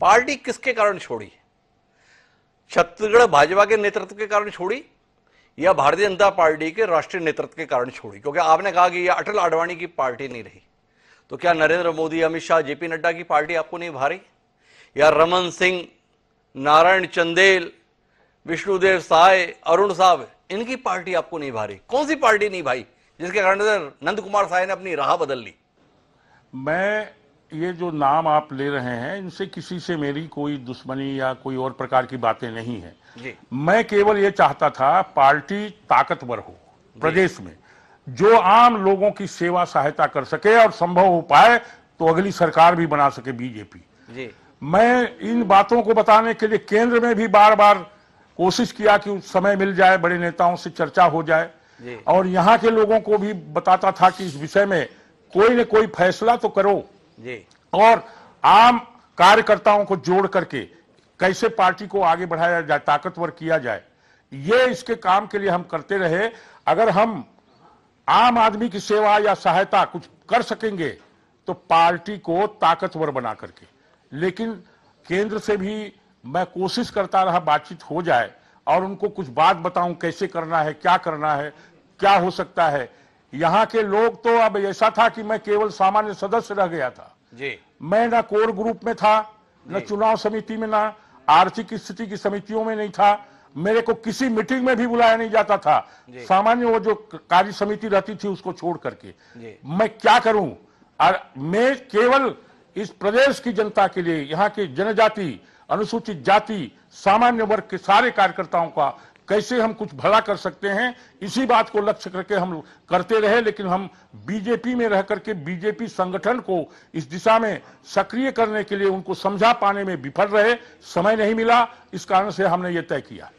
Party किसके कारण छोड़ी छत्तीसगढ़ भाजपा के नेतृत्व के कारण छोड़ी या भारतीय जनता पार्टी के राष्ट्रीय नेतृत्व के कारण छोड़ी क्योंकि आपने कहा कि यह अटल आडवाणी की पार्टी नहीं रही तो क्या नरेंद्र मोदी अमित शाह जेपी नड्डा की पार्टी आपको नहीं भारी या रमन सिंह नारायण चंदेल विष्णुदेव साय अरुण साहब इनकी पार्टी आपको नहीं भारी कौन सी पार्टी नहीं भाई जिसके कारण नंद कुमार साय ने अपनी राह बदल ली मैं ये जो नाम आप ले रहे हैं इनसे किसी से मेरी कोई दुश्मनी या कोई और प्रकार की बातें नहीं है जी। मैं केवल ये चाहता था पार्टी ताकतवर हो प्रदेश में जो आम लोगों की सेवा सहायता कर सके और संभव हो पाए तो अगली सरकार भी बना सके बीजेपी जी। मैं इन बातों को बताने के लिए केंद्र में भी बार बार कोशिश किया कि समय मिल जाए बड़े नेताओं से चर्चा हो जाए और यहाँ के लोगों को भी बताता था कि इस विषय में कोई न कोई फैसला तो करो जी और आम कार्यकर्ताओं को जोड़ करके कैसे पार्टी को आगे बढ़ाया जाए ताकतवर किया जाए ये इसके काम के लिए हम करते रहे अगर हम आम आदमी की सेवा या सहायता कुछ कर सकेंगे तो पार्टी को ताकतवर बना करके लेकिन केंद्र से भी मैं कोशिश करता रहा बातचीत हो जाए और उनको कुछ बात बताऊं कैसे करना है क्या करना है क्या हो सकता है यहाँ के लोग तो अब ऐसा था कि मैं केवल सामान्य सदस्य रह गया था जी मैं ना कोर ग्रुप में था न चुनाव समिति में ना आर्थिक स्थिति की समितियों में नहीं था मेरे को किसी मीटिंग में भी बुलाया नहीं जाता था सामान्य वो जो कार्य समिति रहती थी उसको छोड़ करके मैं क्या करूं और मैं केवल इस प्रदेश की जनता के लिए यहाँ की जनजाति अनुसूचित जाति सामान्य वर्ग के सारे कार्यकर्ताओं का कैसे हम कुछ भला कर सकते हैं इसी बात को लक्ष्य करके हम करते रहे लेकिन हम बीजेपी में रह करके बीजेपी संगठन को इस दिशा में सक्रिय करने के लिए उनको समझा पाने में विफल रहे समय नहीं मिला इस कारण से हमने ये तय किया